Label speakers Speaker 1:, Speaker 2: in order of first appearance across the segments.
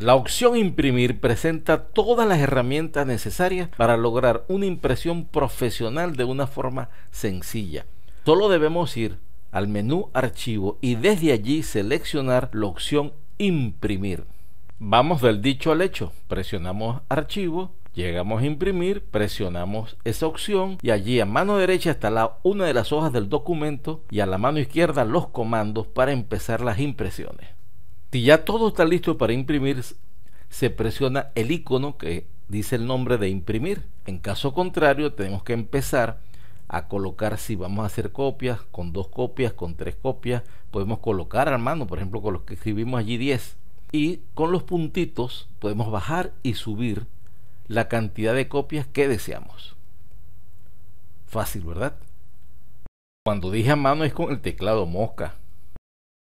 Speaker 1: La opción Imprimir presenta todas las herramientas necesarias para lograr una impresión profesional de una forma sencilla. Solo debemos ir al menú Archivo y desde allí seleccionar la opción Imprimir. Vamos del dicho al hecho. Presionamos Archivo, llegamos a Imprimir, presionamos esa opción y allí a mano derecha está la, una de las hojas del documento y a la mano izquierda los comandos para empezar las impresiones. Si ya todo está listo para imprimir, se presiona el icono que dice el nombre de imprimir. En caso contrario, tenemos que empezar a colocar si vamos a hacer copias, con dos copias, con tres copias, podemos colocar a mano, por ejemplo, con los que escribimos allí 10. Y con los puntitos podemos bajar y subir la cantidad de copias que deseamos. Fácil, ¿verdad? Cuando dije a mano es con el teclado mosca.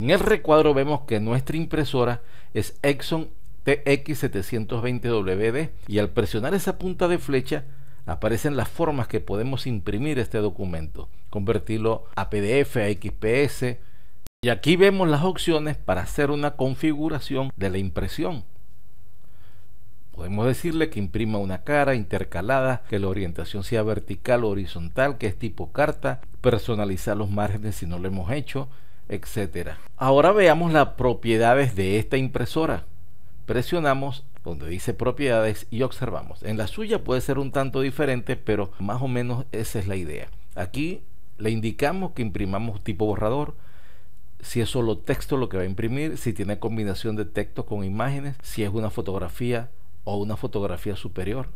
Speaker 1: En el recuadro vemos que nuestra impresora es Exxon TX720WD y al presionar esa punta de flecha aparecen las formas que podemos imprimir este documento, convertirlo a PDF, a XPS y aquí vemos las opciones para hacer una configuración de la impresión. Podemos decirle que imprima una cara intercalada, que la orientación sea vertical o horizontal, que es tipo carta, personalizar los márgenes si no lo hemos hecho, etcétera Ahora veamos las propiedades de esta impresora. Presionamos donde dice propiedades y observamos. En la suya puede ser un tanto diferente, pero más o menos esa es la idea. Aquí le indicamos que imprimamos tipo borrador, si es solo texto lo que va a imprimir, si tiene combinación de texto con imágenes, si es una fotografía o una fotografía superior,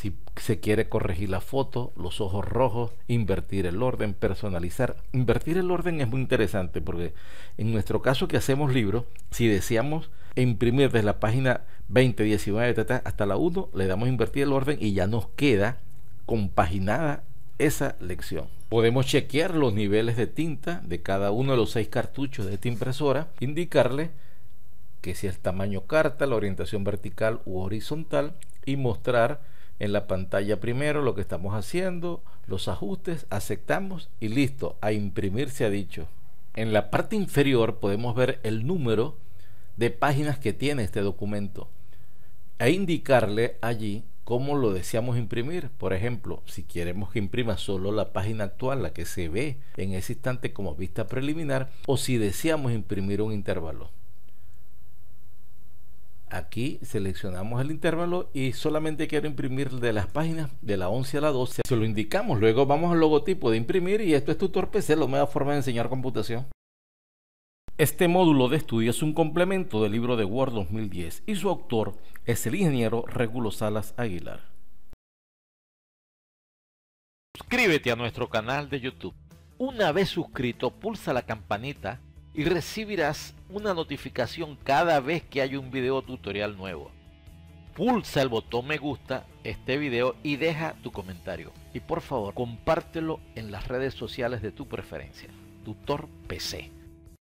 Speaker 1: si se quiere corregir la foto, los ojos rojos, invertir el orden, personalizar. Invertir el orden es muy interesante porque en nuestro caso que hacemos libros, si deseamos imprimir desde la página 20, 19 hasta la 1, le damos invertir el orden y ya nos queda compaginada esa lección. Podemos chequear los niveles de tinta de cada uno de los seis cartuchos de esta impresora, indicarle que si el tamaño carta, la orientación vertical u horizontal y mostrar en la pantalla primero lo que estamos haciendo, los ajustes, aceptamos y listo, a imprimir se ha dicho. En la parte inferior podemos ver el número de páginas que tiene este documento e indicarle allí cómo lo deseamos imprimir. Por ejemplo, si queremos que imprima solo la página actual, la que se ve en ese instante como vista preliminar, o si deseamos imprimir un intervalo. Aquí seleccionamos el intervalo y solamente quiero imprimir de las páginas de la 11 a la 12. Se lo indicamos, luego vamos al logotipo de imprimir y esto es Tutor PC, la nueva forma de enseñar computación. Este módulo de estudio es un complemento del libro de Word 2010 y su autor es el ingeniero Regulo Salas Aguilar. Suscríbete a nuestro canal de YouTube. Una vez suscrito, pulsa la campanita y recibirás una notificación cada vez que hay un video tutorial nuevo. Pulsa el botón me gusta este video y deja tu comentario. Y por favor, compártelo en las redes sociales de tu preferencia. Tutor PC.